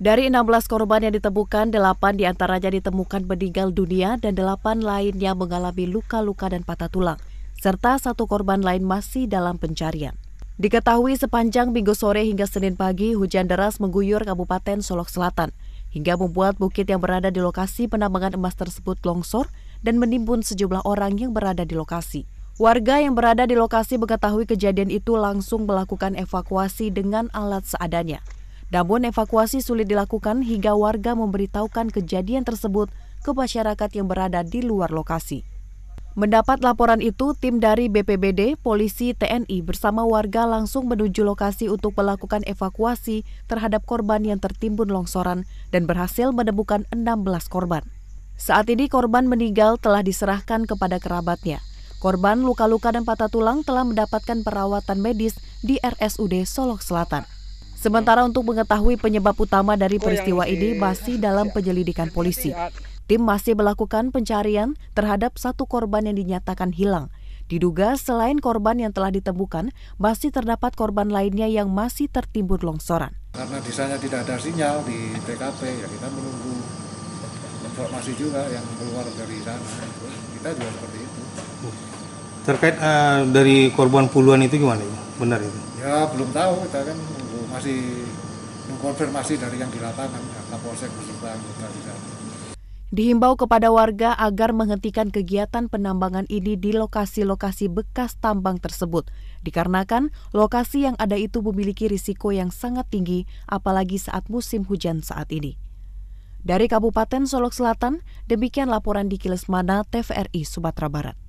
Dari 16 korban yang ditemukan, 8 diantaranya ditemukan meninggal dunia dan 8 lainnya mengalami luka-luka dan patah tulang, serta satu korban lain masih dalam pencarian. Diketahui sepanjang minggu sore hingga Senin pagi, hujan deras mengguyur Kabupaten Solok Selatan, hingga membuat bukit yang berada di lokasi penambangan emas tersebut longsor dan menimbun sejumlah orang yang berada di lokasi. Warga yang berada di lokasi mengetahui kejadian itu langsung melakukan evakuasi dengan alat seadanya. Namun evakuasi sulit dilakukan hingga warga memberitahukan kejadian tersebut ke masyarakat yang berada di luar lokasi. Mendapat laporan itu, tim dari BPBD, polisi, TNI bersama warga langsung menuju lokasi untuk melakukan evakuasi terhadap korban yang tertimbun longsoran dan berhasil menemukan 16 korban. Saat ini korban meninggal telah diserahkan kepada kerabatnya. Korban luka-luka dan patah tulang telah mendapatkan perawatan medis di RSUD Solok Selatan. Sementara hmm. untuk mengetahui penyebab utama dari peristiwa ini masih dalam penyelidikan polisi. Tim masih melakukan pencarian terhadap satu korban yang dinyatakan hilang. Diduga selain korban yang telah ditemukan, masih terdapat korban lainnya yang masih tertimbun longsoran. Karena di sana tidak ada sinyal di TKP, ya kita menunggu informasi juga yang keluar dari sana. Kita juga seperti itu. Terkait uh, dari korban puluhan itu gimana? Ya? benar itu ya belum tahu kita kan masih mengkonfirmasi dari yang di lapangan Kapolsek Dihimbau kepada warga agar menghentikan kegiatan penambangan ini di lokasi-lokasi bekas tambang tersebut, dikarenakan lokasi yang ada itu memiliki risiko yang sangat tinggi, apalagi saat musim hujan saat ini. Dari Kabupaten Solok Selatan, demikian laporan di Kilesmana TVRI Sumatera Barat.